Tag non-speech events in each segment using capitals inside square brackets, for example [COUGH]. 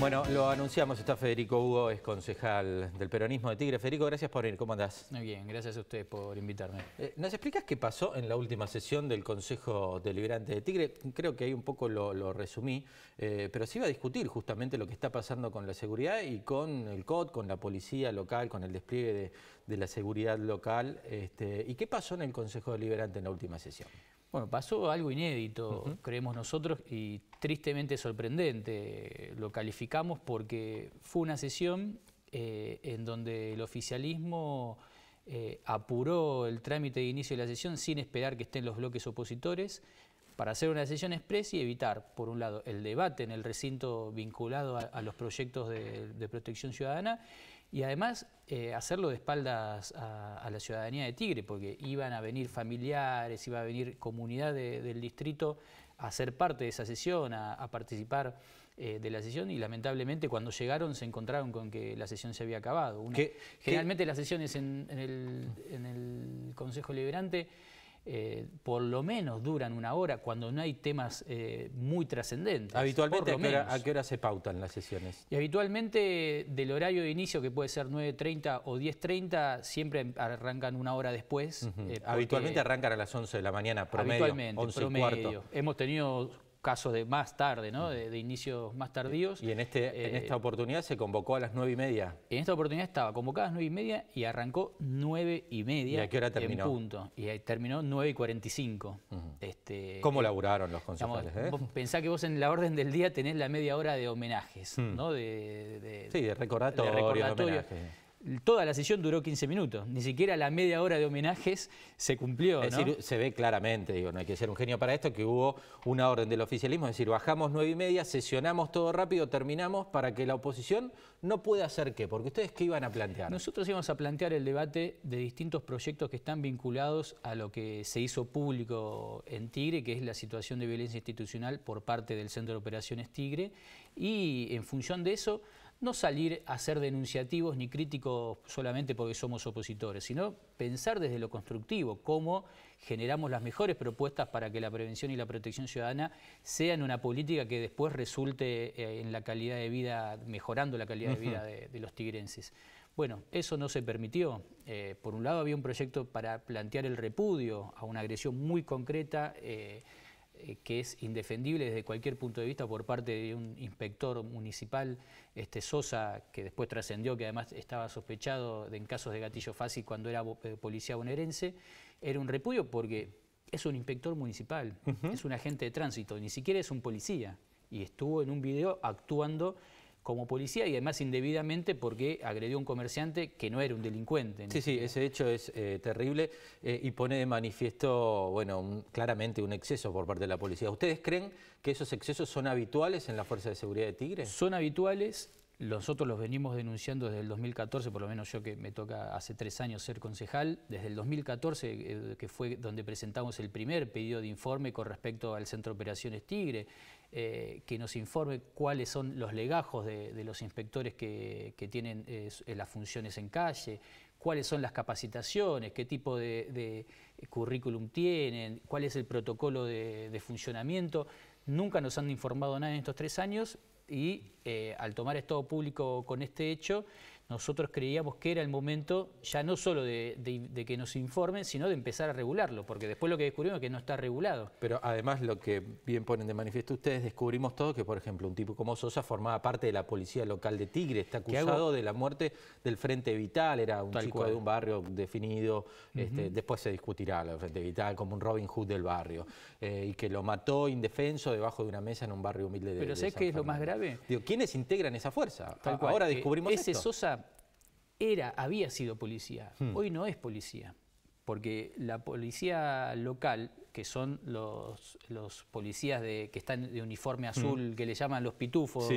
Bueno, lo anunciamos, está Federico Hugo, es concejal del peronismo de Tigre. Federico, gracias por venir, ¿cómo andás? Muy bien, gracias a usted por invitarme. Eh, ¿Nos explicas qué pasó en la última sesión del Consejo Deliberante de Tigre? Creo que ahí un poco lo, resumí, eh, pero se iba a discutir justamente lo que está pasando con la seguridad y con el COD, con la policía local, con el despliegue de, la seguridad local. Este, ¿Y qué pasó en el Consejo Deliberante en la última sesión? Bueno, pasó algo inédito, creemos nosotros, y tristemente sorprendente. Lo calificamos porque fue una sesión eh, en donde el oficialismo eh, apuró el trámite de inicio de la sesión sin esperar que estén los bloques opositores, para hacer una sesión expresa y evitar, por un lado, el debate en el recinto vinculado a, los proyectos de, protección ciudadana y además eh, hacerlo de espaldas a, la ciudadanía de Tigre, porque iban a venir familiares, iba a venir comunidad del distrito a ser parte de esa sesión, a, participar eh, de la sesión y lamentablemente cuando llegaron se encontraron con que la sesión se había acabado. generalmente las sesiones en, el, en el Consejo Liberante eh, por lo menos duran una hora cuando no hay temas eh, muy trascendentes. ¿Habitualmente a qué, hora, se pautan las sesiones? Y habitualmente del horario de inicio, que puede ser 9.30 o 10.30, siempre arrancan una hora después. Eh, habitualmente arrancan a las 11 de la mañana, promedio. Habitualmente, Hemos tenido casos de más tarde, ¿no? Mm. de, inicios más tardíos. ¿Y en, este, en eh, esta oportunidad se convocó a las nueve y media? En esta oportunidad estaba convocada a las nueve y media y arrancó nueve y media. ¿Y a qué hora terminó? punto. Y terminó nueve y cuarenta y cinco. Este, ¿Cómo eh, laburaron los concejales? Eh? pensá que vos en la orden del día tenés la media hora de homenajes, mm. ¿no? De, de, sí, de recordatorio. homenaje. Toda la sesión duró 15 minutos, ni siquiera la media hora de homenajes se cumplió. Es decir, se ve claramente, digo, no hay que ser un genio para esto, que hubo una orden del oficialismo, es decir, bajamos nueve y media, sesionamos todo rápido, terminamos para que la oposición no pueda hacer qué, porque ustedes qué iban a plantear. Nosotros íbamos a plantear el debate de distintos proyectos que están vinculados a lo que se hizo público en Tigre, que es la situación de violencia institucional por parte del Centro de Operaciones Tigre, y en función de eso no salir a ser denunciativos ni críticos solamente porque somos opositores, sino pensar desde lo constructivo, cómo generamos las mejores propuestas para que la prevención y la protección ciudadana sean una política que después resulte eh, en la calidad de vida, mejorando la calidad de vida de, los tigrenses. Bueno, eso no se permitió. Eh, por un lado había un proyecto para plantear el repudio a una agresión muy concreta. Eh, eh, que es indefendible desde cualquier punto de vista por parte de un inspector municipal, este Sosa, que después trascendió que además estaba sospechado de, en casos de gatillo fácil cuando era eh, policía bonaerense, era un repudio porque es un inspector municipal, es un agente de tránsito, ni siquiera es un policía. Y estuvo en un video actuando como policía y además indebidamente porque agredió a un comerciante que no era un delincuente. Sí, sí, ese hecho es eh, terrible eh, y pone de manifiesto, bueno, claramente un exceso por parte de la policía. ¿Ustedes creen que esos excesos son habituales en la Fuerza de Seguridad de Tigre? Son habituales nosotros los venimos denunciando desde el 2014, por lo menos yo que me toca hace tres años ser concejal, desde el 2014, eh, que fue donde presentamos el primer pedido de informe con respecto al Centro de Operaciones Tigre, eh, que nos informe cuáles son los legajos de, los inspectores que, tienen eh, las funciones en calle, cuáles son las capacitaciones, qué tipo de, currículum tienen, cuál es el protocolo de, de funcionamiento. Nunca nos han informado nada en estos tres años y eh, al tomar estado público con este hecho, nosotros creíamos que era el momento ya no solo de, que nos informen, sino de empezar a regularlo, porque después lo que descubrimos es que no está regulado. Pero además lo que bien ponen de manifiesto ustedes, descubrimos todo que, por ejemplo, un tipo como Sosa formaba parte de la policía local de Tigre, está acusado de la muerte del Frente Vital, era un chico de un barrio definido, este, después se discutirá lo Frente Vital como un Robin Hood del barrio, eh, y que lo mató indefenso debajo de una mesa en un barrio humilde de Pero ¿sabes qué es lo más grave? Digo, ¿quiénes integran esa fuerza? Ahora eh, descubrimos eh, Sosa había sido policía, hmm. hoy no es policía, porque la policía local, que son los, policías que están de uniforme hmm. azul, que le llaman los pitufos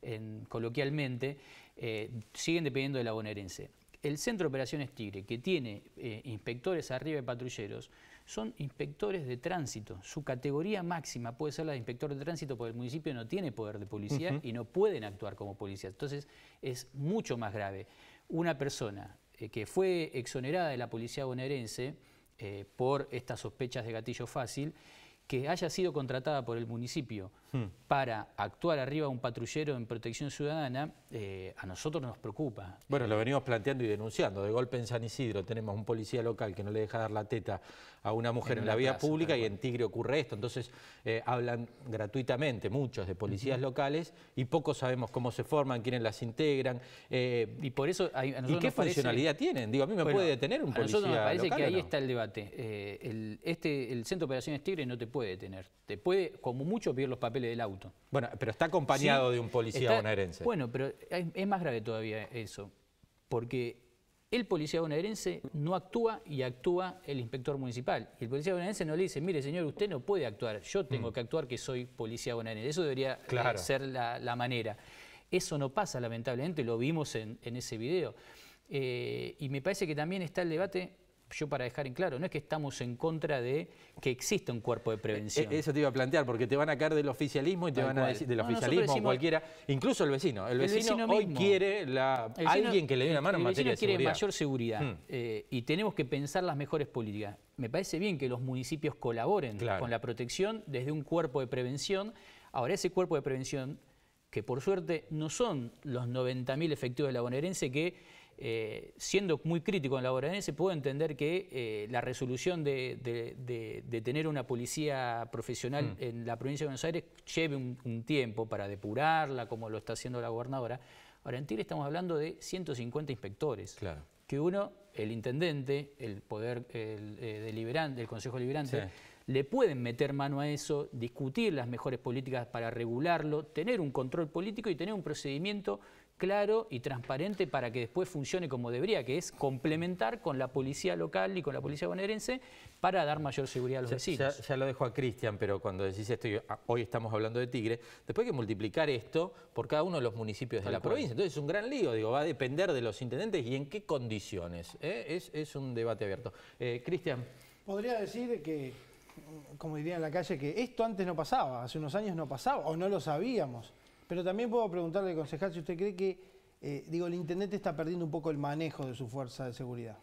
eh, coloquialmente, eh, siguen dependiendo de la bonaerense. El Centro de Operaciones Tigre, que tiene eh, inspectores arriba de patrulleros, son inspectores de tránsito. Su categoría máxima puede ser la de inspector de tránsito porque el municipio no tiene poder de policía y no pueden actuar como policía. Entonces es mucho más grave. Una persona eh, que fue exonerada de la policía bonaerense eh, por estas sospechas de gatillo fácil, que haya sido contratada por el municipio hmm. para actuar arriba a un patrullero en protección ciudadana, eh, a nosotros nos preocupa. Bueno, lo venimos planteando y denunciando. De golpe en San Isidro tenemos un policía local que no le deja dar la teta a una mujer en, la vía pública y en Tigre ocurre esto. Entonces eh, hablan gratuitamente muchos de policías locales y pocos sabemos cómo se forman, quiénes las integran. Eh, y por eso hay, ¿Y qué funcionalidad tienen? Digo, a mí me puede detener un policía. A nosotros nos parece que ahí está el debate. Eh, el, este, el Centro de Operaciones Tigre no te puede detener. Te puede, como mucho, pedir los papeles del auto. Bueno, pero está acompañado de un policía bonaerense. Bueno, pero es más grave todavía eso. Porque el policía bonaerense no actúa y actúa el inspector municipal. Y el policía bonaerense no le dice, mire señor, usted no puede actuar, yo tengo mm. que actuar que soy policía bonaerense. Eso debería eh, ser la, manera. Eso no pasa, lamentablemente, lo vimos en, ese video. Eh, y me parece que también está el debate yo para dejar en claro, no es que estamos en contra de que exista un cuerpo de eh, eh, prevención. Eso te iba a plantear, porque te van a caer del oficialismo y te van a decir, del oficialismo cualquiera, incluso el vecino. El vecino, hoy quiere la, alguien que le dé una mano en materia de seguridad. quiere mayor seguridad hmm. eh, y tenemos que pensar las mejores políticas. Me parece bien que los municipios colaboren con la protección desde un cuerpo de prevención. Ahora, ese cuerpo de prevención que por suerte no son los 90.000 efectivos de la bonaerense que, eh, siendo muy crítico en la bonaerense, puedo entender que eh, la resolución de, tener una policía profesional mm. en la provincia de Buenos Aires lleve un, tiempo para depurarla, como lo está haciendo la gobernadora. Ahora, en Chile estamos hablando de 150 inspectores. Claro. Que uno, el intendente, el poder eh, deliberante, el Consejo Deliberante, le pueden meter mano a eso, discutir las mejores políticas para regularlo, tener un control político y tener un procedimiento claro y transparente para que después funcione como debería, que es complementar con la policía local y con la policía bonaerense para dar mayor seguridad a los vecinos. Ya, lo dejo a Cristian, pero cuando decís esto, hoy estamos hablando de Tigre, después hay que multiplicar esto por cada uno de los municipios de la provincia. Entonces es un gran lío, digo, va a depender de los intendentes y en qué condiciones. ¿eh? Es, un debate abierto. Eh, Cristian. Podría decir que como diría en la calle, que esto antes no pasaba, hace unos años no pasaba, o no lo sabíamos. Pero también puedo preguntarle, concejal, si usted cree que, eh, digo, el intendente está perdiendo un poco el manejo de su fuerza de seguridad.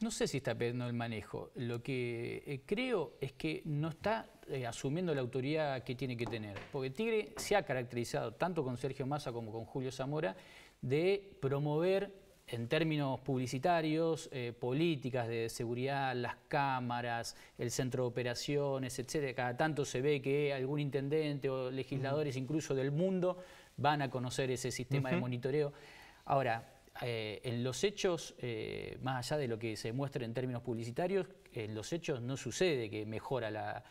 No sé si está perdiendo el manejo. Lo que eh, creo es que no está eh, asumiendo la autoridad que tiene que tener. Porque Tigre se ha caracterizado, tanto con Sergio Massa como con Julio Zamora, de promover en términos publicitarios, eh, políticas de seguridad, las cámaras, el centro de operaciones, etcétera. Cada tanto se ve que algún intendente o legisladores incluso del mundo van a conocer ese sistema de monitoreo. Ahora, eh, en los hechos, eh, más allá de lo que se muestra en términos publicitarios, en los hechos no sucede que mejora la,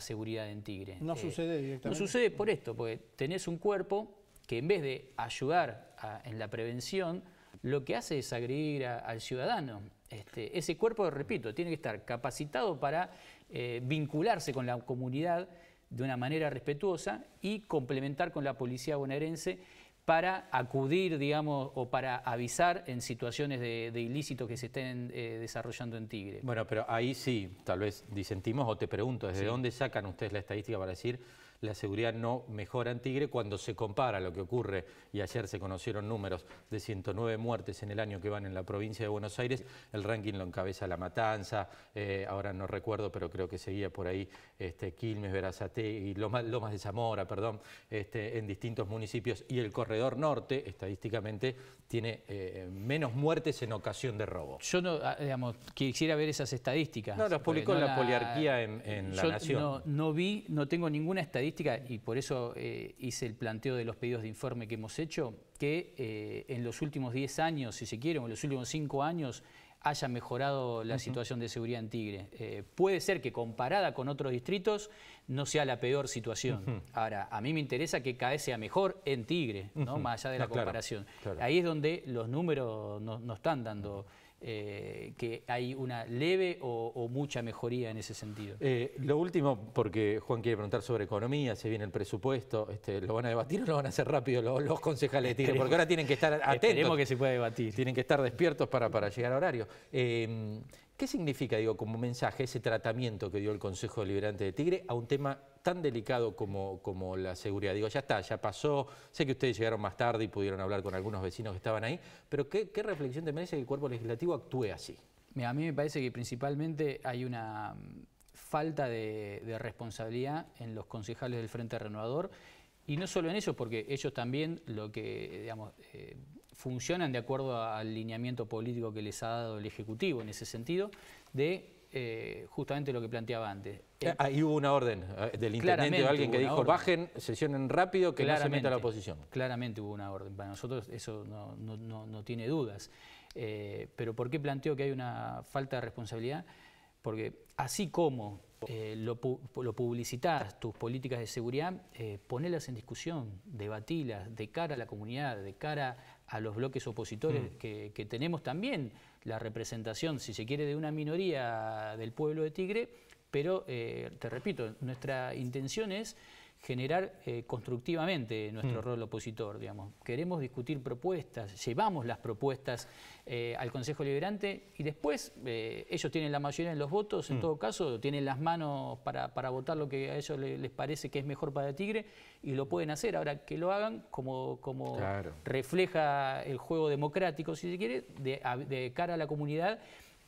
seguridad en Tigre. No sucede directamente. No sucede por esto, porque tenés un cuerpo que en vez de ayudar en la prevención, lo que hace es agredir al ciudadano. Este, ese cuerpo, repito, tiene que estar capacitado para eh, vincularse con la comunidad de una manera respetuosa y complementar con la policía bonaerense para acudir, digamos, o para avisar en situaciones de, ilícito ilícitos que se estén eh, desarrollando en Tigre. Bueno, pero ahí sí, tal vez disentimos o te pregunto, ¿desde dónde sacan ustedes la estadística para decir la seguridad no mejora en Tigre cuando se compara lo que ocurre, y ayer se conocieron números de 109 muertes en el año que van en la provincia de Buenos Aires, el ranking lo encabeza La Matanza, eh, ahora no recuerdo, pero creo que seguía por ahí este, Quilmes, Verazate y Lomas de Zamora, perdón, este, en distintos municipios, y el corredor norte, estadísticamente, tiene eh, menos muertes en ocasión de robo. Yo no, ah, digamos, quisiera ver esas estadísticas. No, las publicó la, poliarquía en, La Nación. No, no vi, no tengo ninguna estadística y por eso eh, hice el planteo de los pedidos de informe que hemos hecho, que eh, en los últimos 10 años, si se quiere, o en los últimos 5 años, haya mejorado la situación de seguridad en Tigre. Eh, puede ser que comparada con otros distritos no sea la peor situación. Ahora, a mí me interesa que cada sea mejor en Tigre, ¿no? más allá de ah, la comparación. Ahí es donde los números nos están dando... Eh, que hay una leve o, mucha mejoría en ese sentido. Eh, lo último, porque Juan quiere preguntar sobre economía, se viene el presupuesto, este, ¿lo van a debatir o lo van a hacer rápido los, concejales de Tigre? Porque ahora tienen que estar [LAUGHS] atentos. que se pueda debatir. Tienen que estar despiertos para, para llegar a horario. Em, ¿Qué significa, digo, como mensaje ese tratamiento que dio el Consejo Deliberante de Tigre a un tema tan delicado como, como la seguridad. Digo, ya está, ya pasó, sé que ustedes llegaron más tarde y pudieron hablar con algunos vecinos que estaban ahí, pero ¿qué, reflexión te merece que el cuerpo legislativo actúe así? a mí me parece que principalmente hay una mm, falta de, responsabilidad en los concejales del Frente Renovador y no solo en eso, porque ellos también lo que, digamos, eh, funcionan de acuerdo al lineamiento político que les ha dado el Ejecutivo en ese sentido, de eh, justamente lo que planteaba antes. Eh, ahí hubo una orden eh, del intendente o alguien que dijo, bajen, sesionen rápido, que no se meta la oposición. Claramente hubo una orden, para nosotros eso no, tiene dudas. pero ¿por qué planteo que hay una falta de responsabilidad? Porque así como eh, lo, lo, tus políticas de seguridad, eh, ponelas en discusión, debatilas de cara a la comunidad, de cara a los bloques opositores mm. que, tenemos también la representación, si se quiere, de una minoría del pueblo de Tigre, pero eh, te repito, nuestra intención es generar eh, constructivamente nuestro mm. rol opositor, digamos. Queremos discutir propuestas, llevamos las propuestas eh, al Consejo Liberante y después eh, ellos tienen la mayoría de los votos, en mm. todo caso tienen las manos para, votar lo que a ellos les, parece que es mejor para Tigre y lo pueden hacer. Ahora que lo hagan como, como refleja el juego democrático, si se quiere, de, de cara a la comunidad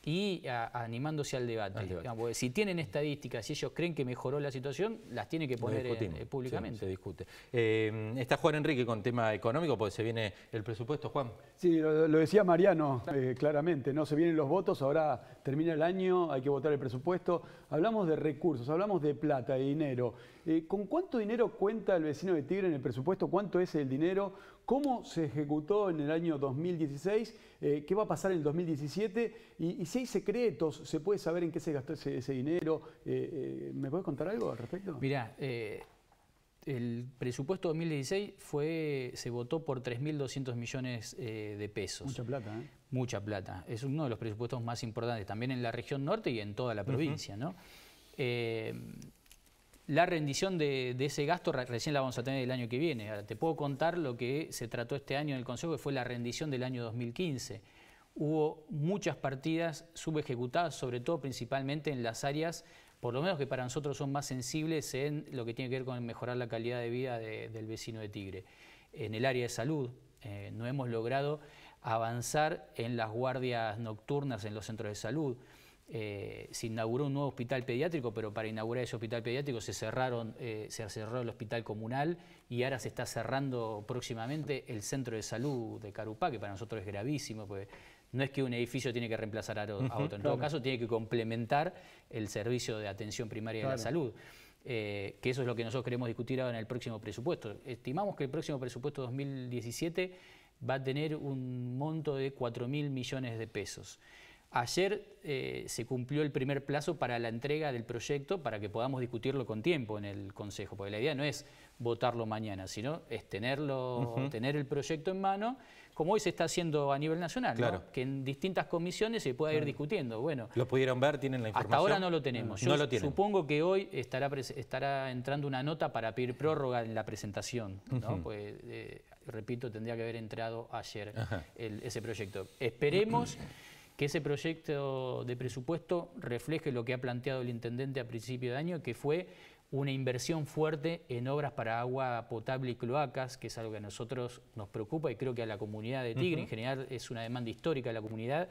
y animándose al debate. si tienen estadísticas, si ellos creen que mejoró la situación, las tiene que poner eh, eh, públicamente. discute. Eh, está Juan Enrique con tema económico, porque se viene el presupuesto, Juan. Sí, lo, decía Mariano claramente, ¿no? Se vienen los votos, ahora termina el año, hay que votar el presupuesto. Hablamos de recursos, hablamos de plata, de dinero. ¿Con cuánto dinero cuenta el vecino de Tigre en el presupuesto? ¿Cuánto es el dinero? cómo se ejecutó en el año 2016, eh, qué va a pasar en el 2017 y, si hay secretos, se puede saber en qué se gastó ese, dinero. Eh, eh, ¿Me puedes contar algo al respecto? Mirá, el presupuesto 2016 fue, se votó por 3.200 millones de pesos. Mucha plata, ¿eh? Mucha plata. Es uno de los presupuestos más importantes, también en la región norte y en toda la provincia, ¿no? La rendición de, ese gasto recién la vamos a tener el año que viene. te puedo contar lo que se trató este año en el Consejo, que fue la rendición del año 2015. Hubo muchas partidas subejecutadas, sobre todo principalmente en las áreas, por lo menos que para nosotros son más sensibles en lo que tiene que ver con mejorar la calidad de vida del vecino de Tigre. En el área de salud eh, no hemos logrado avanzar en las guardias nocturnas en los centros de salud eh, se inauguró un nuevo hospital pediátrico, pero para inaugurar ese hospital pediátrico se, cerraron, eh, se cerró el hospital comunal y ahora se está cerrando próximamente el centro de salud de Carupá, que para nosotros es gravísimo, porque no es que un edificio tiene que reemplazar a, otro, en todo caso tiene que complementar el servicio de atención primaria de la salud. Eh, que eso es lo que nosotros queremos discutir ahora en el próximo presupuesto. Estimamos que el próximo presupuesto 2017 va a tener un monto de 4 mil millones de pesos. Ayer eh, se cumplió el primer plazo para la entrega del proyecto para que podamos discutirlo con tiempo en el Consejo, porque la idea no es votarlo mañana, sino es tenerlo, tener el proyecto en mano, como hoy se está haciendo a nivel nacional, claro. que en distintas comisiones se pueda ir discutiendo. Bueno, ¿Lo pudieron ver? ¿Tienen la información? Hasta ahora no lo tenemos. Yo supongo que hoy estará, entrando una nota para pedir prórroga en la presentación, pues, eh, repito, tendría que haber entrado ayer ese proyecto. Esperemos que ese proyecto de presupuesto refleje lo que ha planteado el intendente a principio de año, que fue una inversión fuerte en obras para agua potable y cloacas, que es algo que a nosotros nos preocupa y creo que a la comunidad de Tigre en general es una demanda histórica de la comunidad.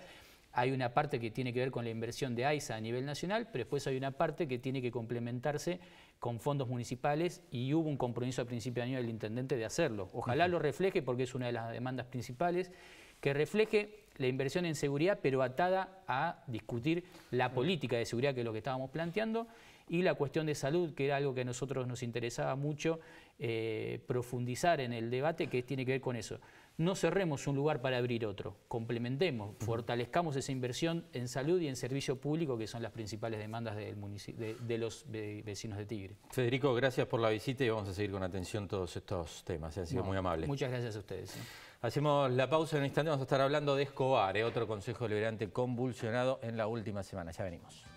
Hay una parte que tiene que ver con la inversión de AISA a nivel nacional, pero después hay una parte que tiene que complementarse con fondos municipales y hubo un compromiso a principio de año del intendente de hacerlo. Ojalá lo refleje porque es una de las demandas principales, que refleje la inversión en seguridad, pero atada a discutir la política de seguridad, que es lo que estábamos planteando, y la cuestión de salud, que era algo que a nosotros nos interesaba mucho eh, profundizar en el debate, que tiene que ver con eso no cerremos un lugar para abrir otro, complementemos, fortalezcamos esa inversión en salud y en servicio público, que son las principales demandas de, los vecinos de Tigre. Federico, gracias por la visita y vamos a seguir con atención todos estos temas, ¿eh? han sido muy amables. Muchas gracias a ustedes. Hacemos la pausa en un instante, vamos a estar hablando de Escobar, ¿eh? otro Consejo Deliberante convulsionado en la última semana, ya venimos.